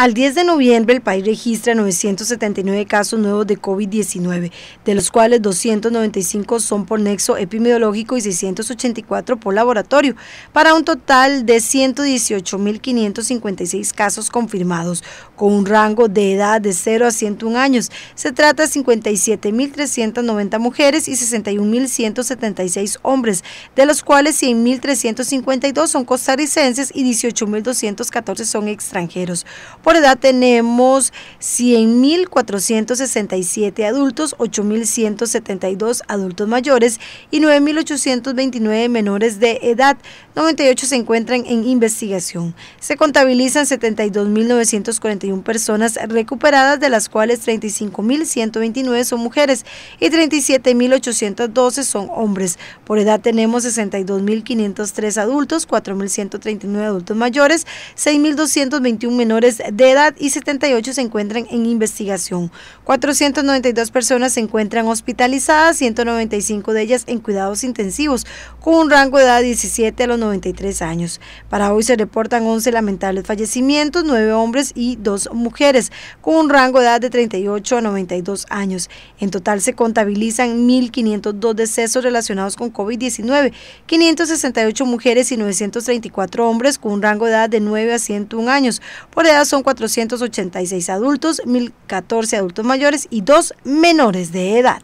Al 10 de noviembre el país registra 979 casos nuevos de COVID-19, de los cuales 295 son por nexo epidemiológico y 684 por laboratorio, para un total de 118.556 casos confirmados, con un rango de edad de 0 a 101 años. Se trata de 57.390 mujeres y 61.176 hombres, de los cuales 100.352 son costarricenses y 18.214 son extranjeros. Por edad tenemos 100.467 adultos, 8.172 adultos mayores y 9.829 menores de edad. 98 se encuentran en investigación. Se contabilizan 72.941 personas recuperadas, de las cuales 35.129 son mujeres y 37.812 son hombres. Por edad tenemos 62.503 adultos, 4.139 adultos mayores, 6.221 menores de de edad y 78 se encuentran en investigación. 492 personas se encuentran hospitalizadas, 195 de ellas en cuidados intensivos, con un rango de edad de 17 a los 93 años. Para hoy se reportan 11 lamentables fallecimientos, 9 hombres y 2 mujeres, con un rango de edad de 38 a 92 años. En total se contabilizan 1.502 decesos relacionados con COVID-19, 568 mujeres y 934 hombres, con un rango de edad de 9 a 101 años. Por edad son 486 adultos, 1.014 adultos mayores y dos menores de edad.